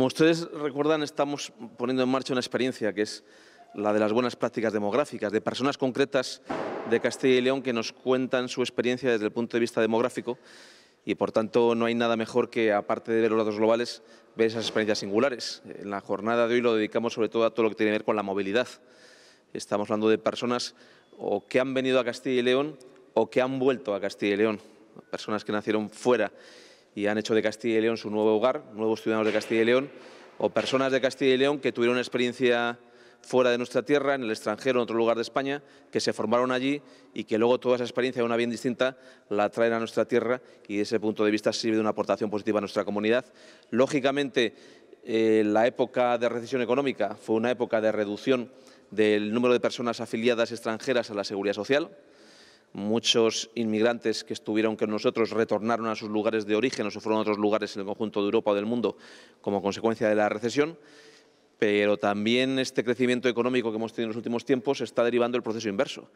Como ustedes recuerdan, estamos poniendo en marcha una experiencia que es la de las buenas prácticas demográficas, de personas concretas de Castilla y León que nos cuentan su experiencia desde el punto de vista demográfico y por tanto no hay nada mejor que, aparte de ver los datos globales, ver esas experiencias singulares. En la jornada de hoy lo dedicamos sobre todo a todo lo que tiene que ver con la movilidad. Estamos hablando de personas o que han venido a Castilla y León o que han vuelto a Castilla y León, personas que nacieron fuera y han hecho de Castilla y León su nuevo hogar, nuevos ciudadanos de Castilla y León o personas de Castilla y León que tuvieron una experiencia fuera de nuestra tierra, en el extranjero, en otro lugar de España, que se formaron allí y que luego toda esa experiencia, una bien distinta, la traen a nuestra tierra y desde ese punto de vista sirve de una aportación positiva a nuestra comunidad. Lógicamente, eh, la época de recesión económica fue una época de reducción del número de personas afiliadas extranjeras a la seguridad social. Muchos inmigrantes que estuvieron con nosotros retornaron a sus lugares de origen o se fueron a otros lugares en el conjunto de Europa o del mundo como consecuencia de la recesión. Pero también este crecimiento económico que hemos tenido en los últimos tiempos está derivando el proceso inverso.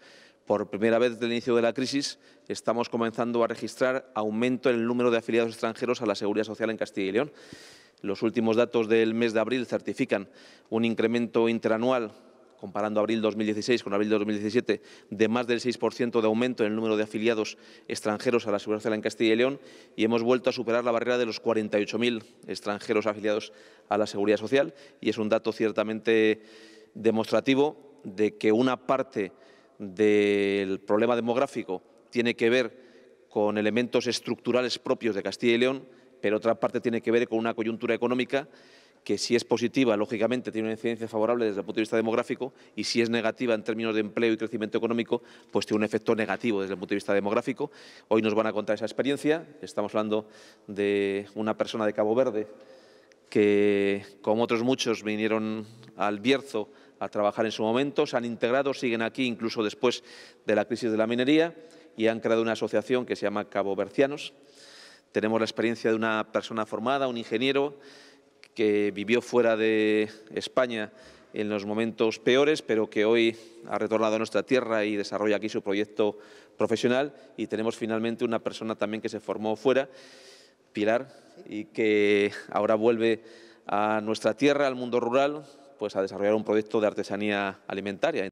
Por primera vez desde el inicio de la crisis estamos comenzando a registrar aumento en el número de afiliados extranjeros a la seguridad social en Castilla y León. Los últimos datos del mes de abril certifican un incremento interanual comparando abril 2016 con abril 2017, de más del 6% de aumento en el número de afiliados extranjeros a la Seguridad Social en Castilla y León y hemos vuelto a superar la barrera de los 48.000 extranjeros afiliados a la Seguridad Social y es un dato ciertamente demostrativo de que una parte del problema demográfico tiene que ver con elementos estructurales propios de Castilla y León, pero otra parte tiene que ver con una coyuntura económica que si es positiva, lógicamente tiene una incidencia favorable desde el punto de vista demográfico y si es negativa en términos de empleo y crecimiento económico, pues tiene un efecto negativo desde el punto de vista demográfico. Hoy nos van a contar esa experiencia. Estamos hablando de una persona de Cabo Verde que, como otros muchos, vinieron al Bierzo a trabajar en su momento, se han integrado, siguen aquí incluso después de la crisis de la minería y han creado una asociación que se llama Cabo Vercianos. Tenemos la experiencia de una persona formada, un ingeniero, que vivió fuera de España en los momentos peores, pero que hoy ha retornado a nuestra tierra y desarrolla aquí su proyecto profesional. Y tenemos finalmente una persona también que se formó fuera, Pilar, y que ahora vuelve a nuestra tierra, al mundo rural, pues a desarrollar un proyecto de artesanía alimentaria.